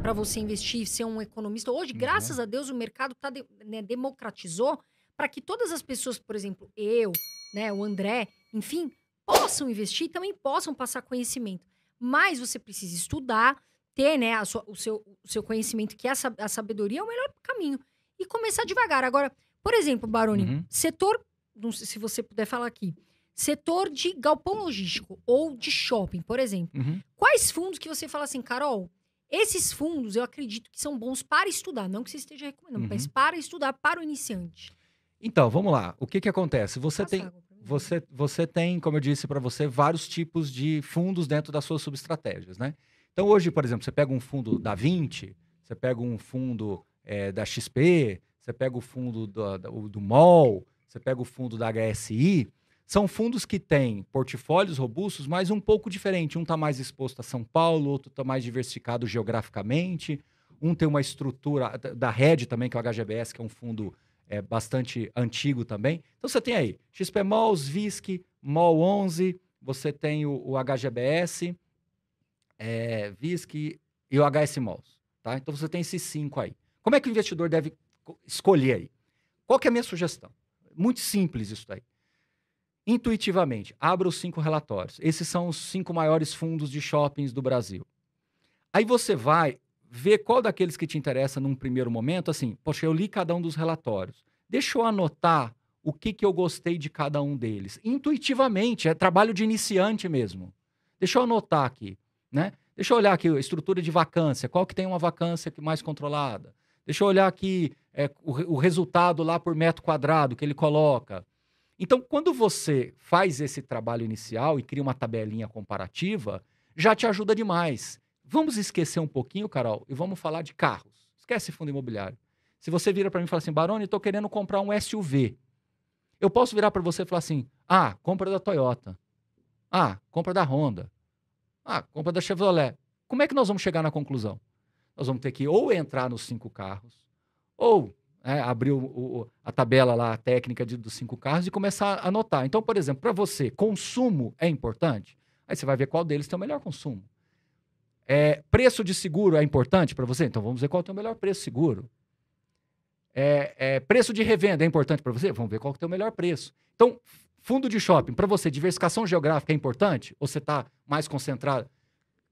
para você investir ser um economista. Hoje, uhum. graças a Deus, o mercado tá de, né, democratizou para que todas as pessoas, por exemplo, eu, né, o André, enfim, possam investir e também possam passar conhecimento. Mas você precisa estudar, ter né, sua, o, seu, o seu conhecimento, que é a sabedoria é o melhor caminho. E começar devagar. Agora, por exemplo, Baroni, uhum. setor, não sei se você puder falar aqui, setor de galpão logístico ou de shopping, por exemplo. Uhum. Quais fundos que você fala assim, Carol, esses fundos, eu acredito que são bons para estudar, não que você esteja recomendando, uhum. mas para estudar para o iniciante. Então, vamos lá. O que, que acontece? Você Passa tem. Você, você tem, como eu disse para você, vários tipos de fundos dentro das suas subestratégias, né? Então, hoje, por exemplo, você pega um fundo da 20, você pega um fundo é, da XP, você pega o fundo do, do, do MOL, você pega o fundo da HSI, são fundos que têm portfólios robustos, mas um pouco diferente. Um está mais exposto a São Paulo, outro está mais diversificado geograficamente. Um tem uma estrutura da rede também, que é o HGBS, que é um fundo é, bastante antigo também. Então você tem aí XP Malls, VISC, MOL 11, você tem o, o HGBS, é, VISC e o HS Malls. Tá? Então você tem esses cinco aí. Como é que o investidor deve escolher aí? Qual que é a minha sugestão? Muito simples isso daí. Intuitivamente, abra os cinco relatórios. Esses são os cinco maiores fundos de shoppings do Brasil. Aí você vai ver qual daqueles que te interessa num primeiro momento, assim, poxa, eu li cada um dos relatórios. Deixa eu anotar o que, que eu gostei de cada um deles. Intuitivamente, é trabalho de iniciante mesmo. Deixa eu anotar aqui, né? Deixa eu olhar aqui, a estrutura de vacância, qual que tem uma vacância mais controlada. Deixa eu olhar aqui é, o, o resultado lá por metro quadrado que ele coloca. Então, quando você faz esse trabalho inicial e cria uma tabelinha comparativa, já te ajuda demais. Vamos esquecer um pouquinho, Carol, e vamos falar de carros. Esquece fundo imobiliário. Se você vira para mim e fala assim, Barone, estou querendo comprar um SUV. Eu posso virar para você e falar assim, ah, compra da Toyota. Ah, compra da Honda. Ah, compra da Chevrolet. Como é que nós vamos chegar na conclusão? Nós vamos ter que ou entrar nos cinco carros, ou abriu né, abrir o, o, a tabela lá, a técnica de, dos cinco carros e começar a anotar. Então, por exemplo, para você, consumo é importante? Aí você vai ver qual deles tem o melhor consumo. É, preço de seguro é importante para você? Então vamos ver qual tem o melhor preço seguro. É, é, preço de revenda é importante para você? Vamos ver qual tem o melhor preço. Então, fundo de shopping, para você, diversificação geográfica é importante? Ou você está mais concentrado?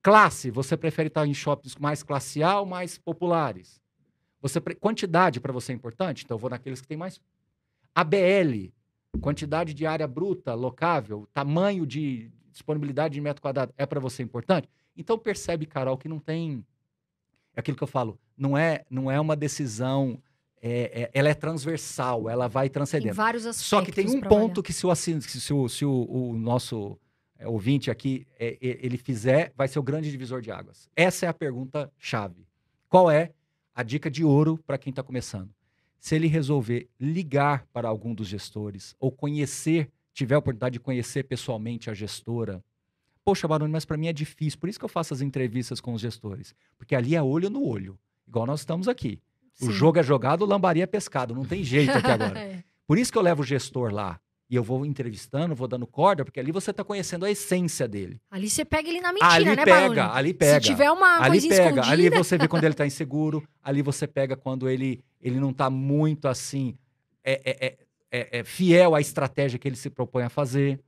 Classe, você prefere estar tá em shoppings mais classe A ou mais populares? Você quantidade para você é importante, então eu vou naqueles que tem mais. ABL, quantidade de área bruta locável, tamanho de disponibilidade de metro quadrado é para você importante. Então percebe, Carol, que não tem é aquilo que eu falo, não é não é uma decisão é, é, ela é transversal, ela vai transcendendo. Tem vários aspectos Só que tem um ponto que se o, se o, se o, o nosso é, ouvinte aqui é, é, ele fizer, vai ser o grande divisor de águas. Essa é a pergunta chave. Qual é a dica de ouro para quem está começando. Se ele resolver ligar para algum dos gestores ou conhecer, tiver a oportunidade de conhecer pessoalmente a gestora, poxa, Baroni, mas para mim é difícil, por isso que eu faço as entrevistas com os gestores, porque ali é olho no olho, igual nós estamos aqui. Sim. O jogo é jogado, lambaria é pescado, não tem jeito aqui agora. É. Por isso que eu levo o gestor lá, e eu vou entrevistando, vou dando corda, porque ali você está conhecendo a essência dele. Ali você pega ele na mentira, ali né, pega, Ali pega, Se tiver uma ali coisa pega, escondida... Ali você vê quando ele está inseguro, ali você pega quando ele, ele não está muito assim, é é, é, é, é, fiel à estratégia que ele se propõe a fazer.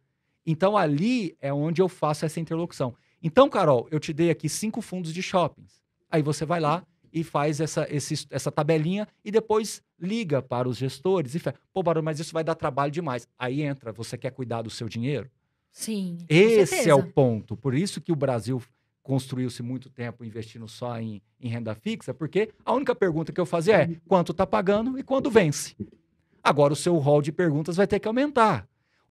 Então ali é onde eu faço essa interlocução. Então, Carol, eu te dei aqui cinco fundos de shoppings. Aí você vai lá, e faz essa, esse, essa tabelinha e depois liga para os gestores e fala: pô, Barulho, mas isso vai dar trabalho demais. Aí entra, você quer cuidar do seu dinheiro? Sim. Esse é o ponto. Por isso que o Brasil construiu-se muito tempo investindo só em, em, renda fixa, porque a única pergunta que eu fazia é quanto está pagando e quando vence. Agora o seu rol de perguntas vai ter que aumentar.